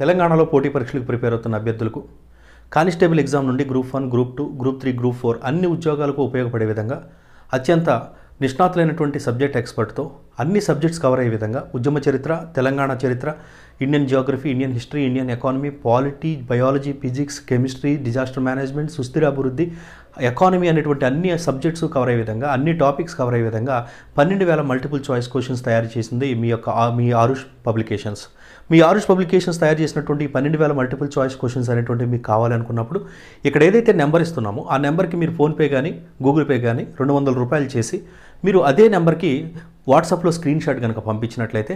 తెలంగాణలో పోటీ పరీక్షలకు ప్రిపేర్ అవుతున్న అభ్యర్థులకు కానిస్టేబుల్ ఎగ్జామ్ నుండి group one group two group three group four అన్ని ఉద్యోగాలకు ఉపయోగపడే విధంగా అత్యంత నిష్ణాతులైనటువంటి సబ్జెక్ట్ ఎక్స్పర్ట్తో అన్ని సబ్జెక్ట్స్ కవర్ అయ్యే విధంగా ఉద్యమ చరిత్ర తెలంగాణ చరిత్ర Indian geography Indian history Indian economy polity biology physics chemistry disaster management సుస్థిర అభివృద్ధి ఎకానమీ అనేటువంటి అన్ని సబ్జెక్ట్స్ కవర్ అయ్యే విధంగా అన్ని టాపిక్స్ కవర్ అయ్యే విధంగా పన్నెండు వేల మల్టిపుల్ చాయిస్ క్వశ్చన్స్ తయారు చేసింది మీ యొక్క మీ ఆరుష్ పబ్లికేషన్స్ మీ ఆరుష్ పబ్లికేషన్స్ తయారు చేసినటువంటి పన్నెండు వేల మల్టిపుల్ చాయిస్ క్వశ్చన్స్ అనేటువంటి మీకు కావాలనుకున్నప్పుడు ఇక్కడ ఏదైతే నెంబర్ ఇస్తున్నామో ఆ నెంబర్కి మీరు ఫోన్పే కానీ గూగుల్ పే కానీ రెండు వందల రూపాయలు చేసి మీరు అదే నెంబర్కి వాట్సాప్లో స్క్రీన్ షాట్ కనుక పంపించినట్లయితే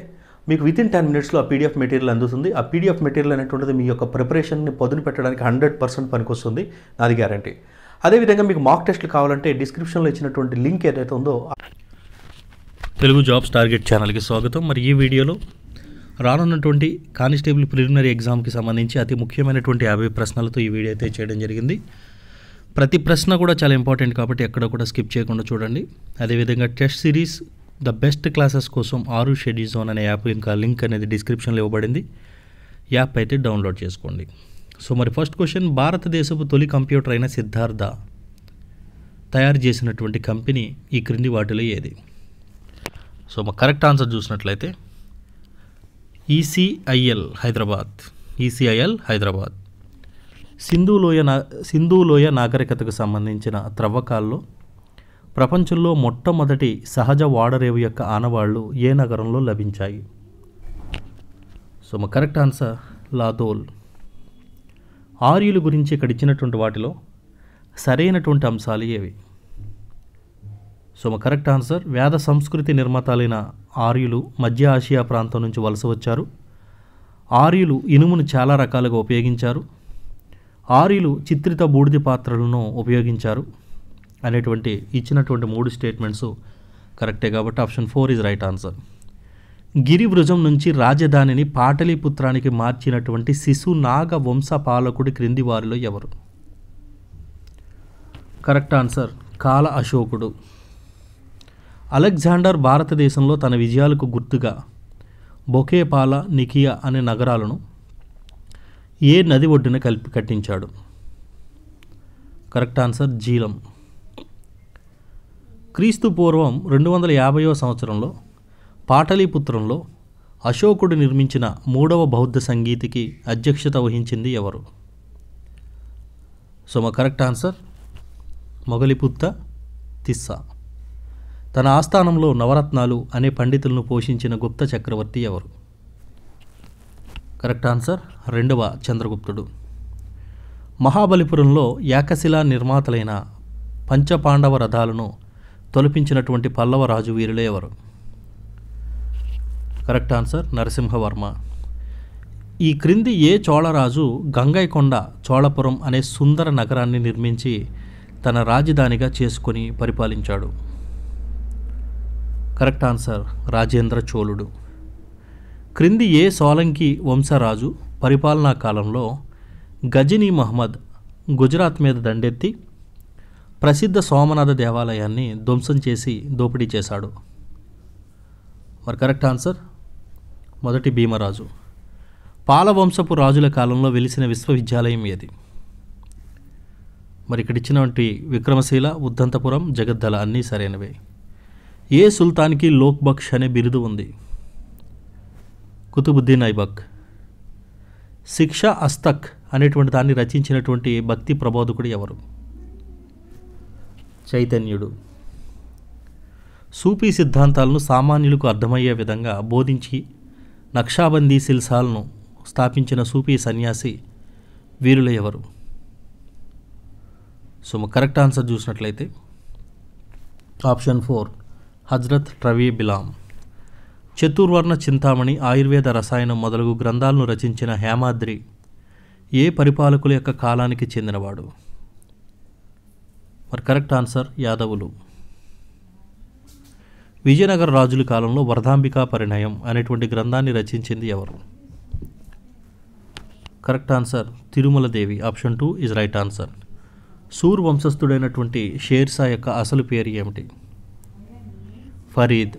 మీకు వితిన్ టెన్ మినిట్స్లో ఆ పీడిఎఫ్ మెటీరియల్ అందుతుంది ఆ పీడిఎఫ్ మెటీరియల్ అనేటువంటిది మీ యొక్క ప్రిపరేషన్ని పొదును పెట్టడానికి హండ్రెడ్ పర్సెంట్ పనికొస్తుంది నాది గ్యారంటీ అదేవిధంగా మీకు మాక్ టెస్ట్లు కావాలంటే డిస్క్రిప్షన్లో ఇచ్చినటువంటి లింక్ ఏదైతే ఉందో తెలుగు జాబ్స్ టార్గెట్ ఛానల్కి స్వాగతం మరి ఈ వీడియోలో రానున్నటువంటి కానిస్టేబుల్ ప్రిలిమినరీ ఎగ్జామ్కి సంబంధించి అతి ముఖ్యమైనటువంటి యాభై ప్రశ్నలతో ఈ వీడియో అయితే చేయడం జరిగింది ప్రతి ప్రశ్న కూడా చాలా ఇంపార్టెంట్ కాబట్టి ఎక్కడ కూడా స్కిప్ చేయకుండా చూడండి అదేవిధంగా test series the best classes కోసం ఆరు షెడ్యూ జోన్ అనే యాప్ ఇంకా లింక్ అనేది డిస్క్రిప్షన్లో ఇవ్వబడింది యాప్ అయితే డౌన్లోడ్ చేసుకోండి సో మరి ఫస్ట్ క్వశ్చన్ భారతదేశపు తొలి కంప్యూటర్ అయిన సిద్ధార్థ తయారు చేసినటువంటి కంపెనీ ఈ క్రింది వాటిలో ఏది సో మా కరెక్ట్ ఆన్సర్ చూసినట్లయితే ఈసీఐఎల్ హైదరాబాద్ ఈసీఐఎల్ హైదరాబాద్ సింధు లోయ నా సింధు లోయ నాగరికతకు సంబంధించిన త్రవ్వకాల్లో ప్రపంచంలో మొట్టమొదటి సహజ వాడరేవు యొక్క ఆనవాళ్లు ఏ నగరంలో లభించాయి సో మా కరెక్ట్ ఆన్సర్ లాతోల్ ఆర్యుల గురించి ఇక్కడ ఇచ్చినటువంటి వాటిలో సరైనటువంటి అంశాలు ఏవి సో మా కరెక్ట్ ఆన్సర్ వేద సంస్కృతి నిర్మాతలైన ఆర్యులు మధ్య ఆసియా ప్రాంతం నుంచి వలస వచ్చారు ఆర్యులు ఇనుమును చాలా రకాలుగా ఉపయోగించారు ఆర్యులు చిత్రిత బూడిద పాత్రలను ఉపయోగించారు అనేటువంటి ఇచ్చినటువంటి మూడు స్టేట్మెంట్స్ కరెక్టే కాబట్టి option four is right answer గిరివృజం నుంచి రాజధానిని పాటలీపుత్రానికి మార్చినటువంటి శిశు నాగ వంశ పాలకుడి క్రింది వారిలో ఎవరు కరెక్ట్ ఆన్సర్ కాల అశోకుడు అలెగ్జాండర్ భారతదేశంలో తన విజయాలకు గుర్తుగా బొకేపాల నికియా అనే నగరాలను ఏ నది ఒడ్డున కలిపి కట్టించాడు కరెక్ట్ ఆన్సర్ జీలం క్రీస్తు పూర్వం రెండు వందల యాభైవ సంవత్సరంలో పాటలీపుత్రంలో అశోకుడు నిర్మించిన మూడవ బౌద్ధ సంగీతికి అధ్యక్షత వహించింది ఎవరు సో మా కరెక్ట్ ఆన్సర్ మొగలిపుత్త తిస్సా తన ఆస్థానంలో నవరత్నాలు అనే పండితులను పోషించిన గుప్త చక్రవర్తి ఎవరు కరెక్ట్ ఆన్సర్ రెండవ చంద్రగుప్తుడు మహాబలిపురంలో యాకశిలా నిర్మాతలైన పంచపాండవ రథాలను తొలపించినటువంటి పల్లవ రాజు వీరిలో ఎవరు కరెక్ట్ ఆన్సర్ నరసింహవర్మ ఈ క్రింది ఏ చోళరాజు గంగైకొండ చోళపురం అనే సుందర నగరాన్ని నిర్మించి తన రాజధానిగా చేసుకొని పరిపాలించాడు కరెక్ట్ ఆన్సర్ రాజేంద్ర చోళుడు క్రింది ఏ సోలంకి వంశరాజు పరిపాలనా కాలంలో గజనీ మహ్మద్ గుజరాత్ మీద దండెత్తి ప్రసిద్ధ సోమనాథ దేవాలయాన్ని ధ్వంసం చేసి దోపిడీ చేశాడు మరి కరెక్ట్ ఆన్సర్ మొదటి భీమరాజు పాలవంశపు రాజుల కాలంలో వెలిసిన విశ్వవిద్యాలయం ఏది మరి ఇక్కడ ఇచ్చినటువంటి విక్రమశీల ఉద్దంతపురం జగద్దల అన్నీ సరైనవే ఏ సుల్తాన్కి లోక్బక్ష్ అనే బిరుదు ఉంది కుతుబుద్దీన్ ఐబక్ శిక్ష అస్తక్ అనేటువంటి దాన్ని రచించినటువంటి భక్తి ప్రబోధకుడు ఎవరు చైతన్యుడు సూఫీ సిద్ధాంతాలను సామాన్యులకు అర్థమయ్యే విధంగా బోధించి నక్షాబందీ శిల్సాలను స్థాపించిన సూఫీ సన్యాసి వీరుల ఎవరు సో కరెక్ట్ ఆన్సర్ చూసినట్లయితే ఆప్షన్ ఫోర్ హజ్రత్ రవి బిలాం చతుర్వర్ణ చింతామణి ఆయుర్వేద రసాయనం మొదలగు గ్రంథాలను రచించిన హేమాద్రి ఏ పరిపాలకుల యొక్క కాలానికి చెందినవాడు మరి కరెక్ట్ ఆన్సర్ యాదవులు విజయనగర రాజుల కాలంలో వర్ధాంబికా పరిణయం అనేటువంటి గ్రంథాన్ని రచించింది ఎవరు correct answer Tirumala Devi option two is right answer Sur వంశస్థుడైనటువంటి షేర్షా యొక్క అసలు పేరు ఏమిటి ఫరీద్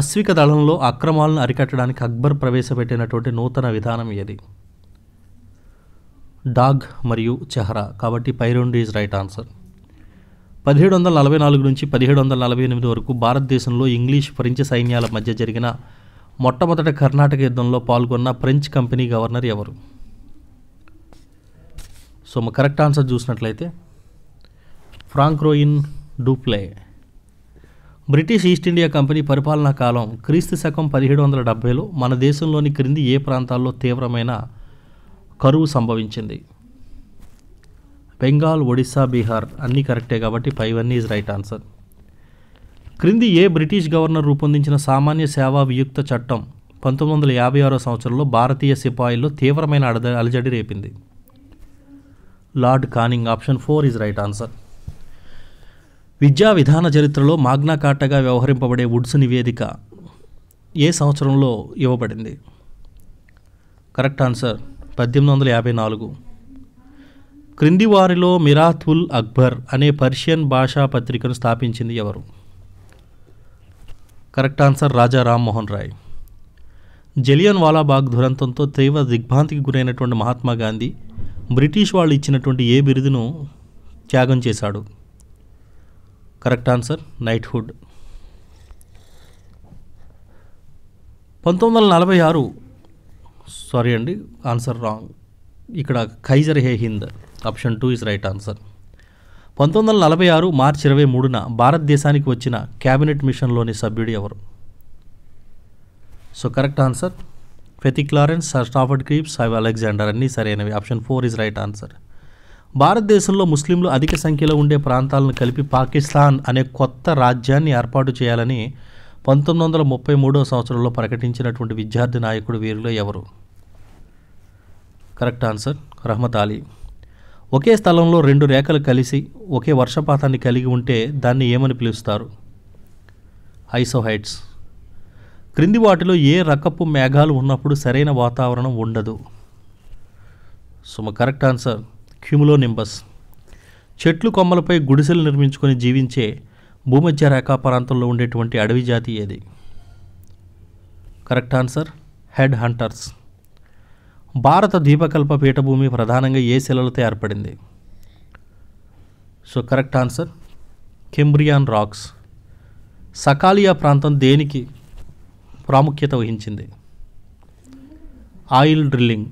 అశ్విక దళంలో అక్రమాలను అరికట్టడానికి అక్బర్ ప్రవేశపెట్టినటువంటి నూతన విధానం ఏది డాగ్ మరియు చెహరా కాబట్టి పై రెండు ఈజ్ రైట్ ఆన్సర్ పదిహేడు వందల నలభై నాలుగు నుంచి పదిహేడు వందల నలభై ఎనిమిది వరకు భారతదేశంలో ఇంగ్లీష్ ఫ్రెంచ్ సైన్యాల మధ్య జరిగిన మొట్టమొదట కర్ణాటక యుద్ధంలో పాల్గొన్న ఫ్రెంచ్ కంపెనీ గవర్నర్ ఎవరు సో మా కరెక్ట్ ఆన్సర్ చూసినట్లయితే ఫ్రాంక్రోయిన్ Dupleix British East India company పరిపాలనా కాలం క్రీస్తు శకం పదిహేడు వందల డెబ్బైలో మన దేశంలోని క్రింది ఏ ప్రాంతాల్లో తీవ్రమైన కరువు సంభవించింది బెంగాల్ ఒడిస్సా బీహార్ అన్నీ కరెక్టే కాబట్టి ఫైవ్ అన్నీ ఈజ్ రైట్ ఆన్సర్ క్రింది ఏ బ్రిటిష్ గవర్నర్ రూపొందించిన సామాన్య సేవా వియుక్త చట్టం పంతొమ్మిది వందల యాభై ఆరో సంవత్సరంలో భారతీయ సిపాయిల్లో తీవ్రమైన అడ అలజడి రేపింది Lord Canning option four is right answer విద్యా విధాన చరిత్రలో మాగ్నా కాటగా వ్యవహరింపబడే వుడ్స్ నివేదిక ఏ సంవత్సరంలో ఇవ్వబడింది కరెక్ట్ ఆన్సర్ పద్దెనిమిది వందల యాభై నాలుగు క్రింది వారిలో మిరాథుల్ అక్బర్ అనే పర్షియన్ భాషా పత్రికను స్థాపించింది ఎవరు correct answer Raja Rammohan Roy Jallianwala Bagh దురంతంతో తీవ్ర దిగ్భాంతికి గురైనటువంటి మహాత్మా గాంధీ బ్రిటిష్ వాళ్ళు ఇచ్చినటువంటి ఏ బిరుదును త్యాగం చేశాడు కరెక్ట్ ఆన్సర్ నైట్హుడ్ పంతొమ్మిది వందల నలభై ఆరు సారీ అండి ఆన్సర్ రాంగ్ ఇక్కడ Kaiser i Hind option two is right answer పంతొమ్మిది వందల నలభై ఆరు మార్చి ఇరవై మూడున భారతదేశానికి వచ్చిన క్యాబినెట్ మిషన్లోని సభ్యుడు ఎవరు so correct answer Pethick Lawrence sir Stafford Cripps సైవ్ అలెగ్జాండర్ అన్నీ సరైనవి option four is right answer భారతదేశంలో ముస్లింలు అధిక సంఖ్యలో ఉండే ప్రాంతాలను కలిపి పాకిస్తాన్ అనే కొత్త రాజ్యాన్ని ఏర్పాటు చేయాలని పంతొమ్మిది వందల ముప్పై మూడో సంవత్సరంలో ప్రకటించినటువంటి విద్యార్థి నాయకుడు వీరిలో ఎవరు కరెక్ట్ ఆన్సర్ రహమత్ అలీ ఒకే స్థలంలో రెండు రేఖలు కలిసి ఒకే వర్షపాతాన్ని కలిగి ఉంటే దాన్ని ఏమని పిలుస్తారు ఐసోహైట్స్ క్రింది వాటిలో ఏ రకపు మేఘాలు ఉన్నప్పుడు సరైన వాతావరణం ఉండదు సో మా కరెక్ట్ ఆన్సర్ క్యూములో నింబస్ చెట్లు కొమ్మలపై గుడిసెలు నిర్మించుకొని జీవించే భూమధ్య రేఖా ప్రాంతంలో ఉండేటువంటి అడవి జాతి ఏది కరెక్ట్ ఆన్సర్ హెడ్ హంటర్స్ భారత ద్వీపకల్ప పీఠభూమి ప్రధానంగా ఏ శిలలతో ఏర్పడింది so correct answer Cambrian rocks సకాలియా ప్రాంతం దేనికి ప్రాముఖ్యత వహించింది ఆయిల్ డ్రిల్లింగ్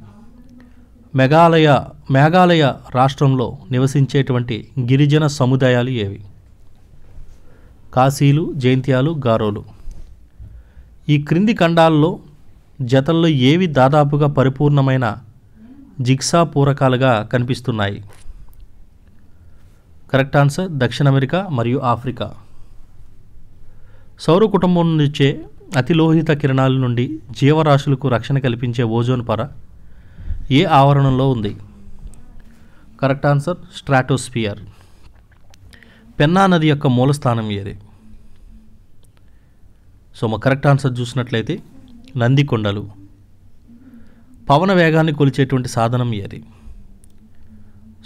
మెఘాలయ మేఘాలయ రాష్ట్రంలో నివసించేటువంటి గిరిజన సముదాయాలు ఏవి కాశీలు జైంత్యాలు గారోలు ఈ క్రింది ఖండాల్లో జతల్లో ఏవి దాదాపుగా పరిపూర్ణమైన జిగ్సా పూరకాలుగా కనిపిస్తున్నాయి కరెక్ట్ ఆన్సర్ దక్షిణ అమెరికా మరియు ఆఫ్రికా సౌర కుటుంబం నుంచే అతిలోహిత కిరణాల నుండి జీవరాశులకు రక్షణ కల్పించే ఓజోన్ పొర ఏ ఆవరణలో ఉంది కరెక్ట్ ఆన్సర్ స్ట్రాటోస్ఫియర్ పెన్నా నది యొక్క మూలస్థానం ఏది సో మా కరెక్ట్ ఆన్సర్ చూసినట్లయితే నందికొండలు పవన వేగాన్ని కొలిచేటువంటి సాధనం ఇది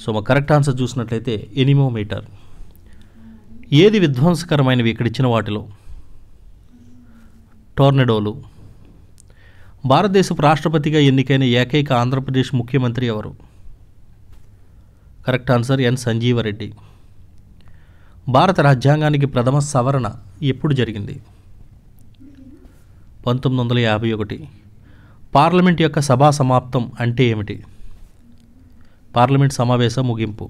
సో మా కరెక్ట్ ఆన్సర్ చూసినట్లయితే ఎనిమోమీటర్ ఏది విధ్వంసకరమైనవి ఇక్కడ ఇచ్చిన వాటిలో టోర్నెడోలు భారతదేశపు రాష్ట్రపతిగా ఎన్నికైన ఏకైక ఆంధ్రప్రదేశ్ ముఖ్యమంత్రి ఎవరు కరెక్ట్ ఆన్సర్ ఎన్ సంజీవరెడ్డి భారత రాజ్యాంగానికి ప్రథమ సవరణ ఎప్పుడు జరిగింది పంతొమ్మిది వందల యాభై ఒకటి పార్లమెంట్ యొక్క సభా సమాప్తం అంటే ఏమిటి పార్లమెంట్ సమావేశ ముగింపు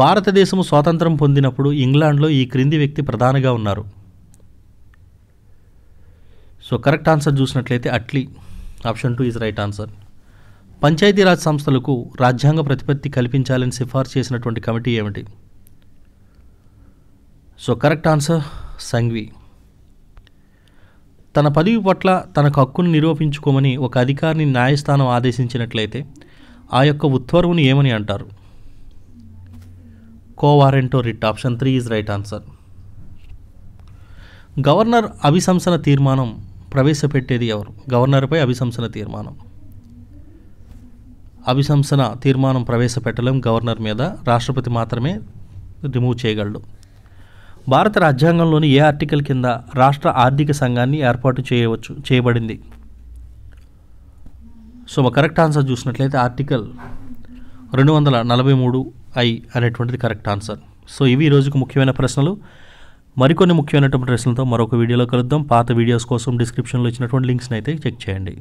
భారతదేశం స్వాతంత్రం పొందినప్పుడు ఇంగ్లాండ్లో ఈ క్రింది వ్యక్తి ప్రధానిగా ఉన్నారు సో కరెక్ట్ ఆన్సర్ చూసినట్లయితే Attlee option two is right answer పంచాయతీరాజ్ సంస్థలకు రాజ్యాంగ ప్రతిపత్తి కల్పించాలని సిఫార్సు చేసినటువంటి కమిటీ ఏమిటి సో కరెక్ట్ ఆన్సర్ సంఘ్వి తన పదవి పట్ల తనకు హక్కును నిరూపించుకోమని ఒక అధికారిని న్యాయస్థానం ఆదేశించినట్లయితే ఆ యొక్క ఉత్తర్వును ఏమని అంటారు quo warranto writ option three is right answer governor అభిశంసన తీర్మానం ప్రవేశపెట్టేది ఎవరు గవర్నర్పై అభిశంసన తీర్మానం అభిశంసన తీర్మానం ప్రవేశపెట్టలేం గవర్నర్ మీద రాష్ట్రపతి మాత్రమే రిమూవ్ చేయగలడు భారత రాజ్యాంగంలోని ఏ ఆర్టికల్ కింద రాష్ట్ర ఆర్థిక సంఘాన్ని ఏర్పాటు చేయవచ్చు చేయబడింది సో ఒక కరెక్ట్ ఆన్సర్ చూసినట్లయితే ఆర్టికల్ రెండు వందల నలభై మూడు ఐ అనేటువంటిది కరెక్ట్ ఆన్సర్ సో ఇవి ఈరోజుకు ముఖ్యమైన ప్రశ్నలు మరికొన్ని ముఖ్యమైనటువంటి ప్రశ్నలతో మరొక వీడియోలో కలుద్దాం పాత వీడియోస్ కోసం డిస్క్రిప్షన్లో ఇచ్చినటువంటి లింక్స్ని అయితే చెక్ చేయండి